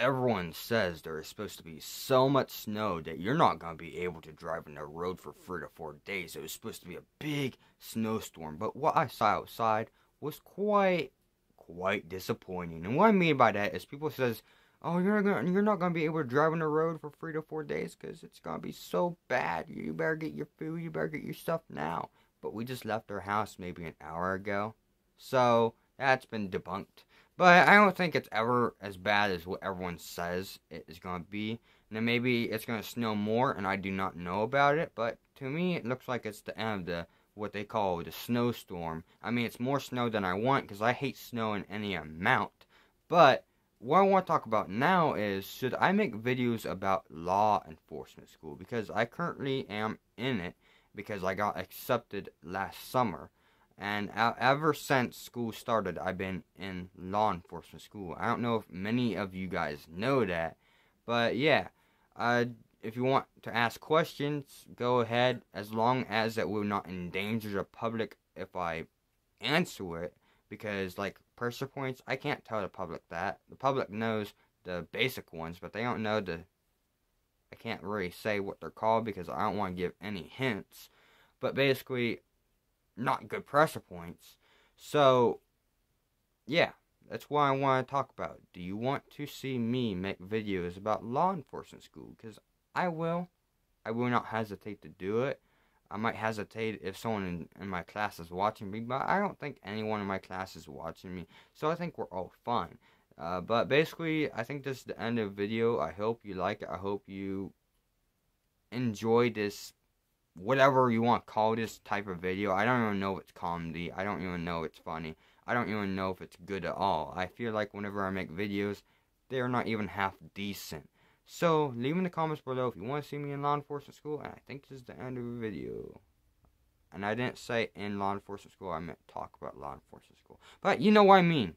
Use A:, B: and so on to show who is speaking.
A: everyone says there is supposed to be so much snow that you're not going to be able to drive on the road for three to four days. It was supposed to be a big snowstorm, but what I saw outside was quite, quite disappointing. And what I mean by that is people says, "Oh, you're not gonna, you're not going to be able to drive on the road for three to four days because it's going to be so bad. You better get your food. You better get your stuff now." But we just left our house maybe an hour ago, so that's been debunked. But I don't think it's ever as bad as what everyone says it is going to be. And then maybe it's going to snow more, and I do not know about it. But to me, it looks like it's the end of the what they call the snowstorm. I mean, it's more snow than I want because I hate snow in any amount. But what I want to talk about now is should I make videos about law enforcement school? Because I currently am in it because I got accepted last summer. And ever since school started, I've been in law enforcement school. I don't know if many of you guys know that, but yeah, uh, if you want to ask questions, go ahead. As long as that will not endanger the public if I answer it, because like pressure points, I can't tell the public that. The public knows the basic ones, but they don't know the. I can't really say what they're called because I don't want to give any hints. But basically, not good pressure points. So, yeah, that's why I want to talk about. Do you want to see me make videos about law enforcement school? Because I will. I will not hesitate to do it. I might hesitate if someone in, in, my class is watching me, but I don't think anyone in my class is watching me. So I think we're all fine. Uh, but basically, I think this is the end of the video. I hope you like it. I hope you enjoy this whatever you want call this type of video. I don't even know if it's comedy. I don't even know if it's funny. I don't even know if it's good at all. I feel like whenever I make videos, they are not even half decent. So, leave in the comments below if you want to see me in law enforcement school. And I think this is the end of the video. And I didn't say in law enforcement school. I meant talk about law enforcement school. But you know what I mean.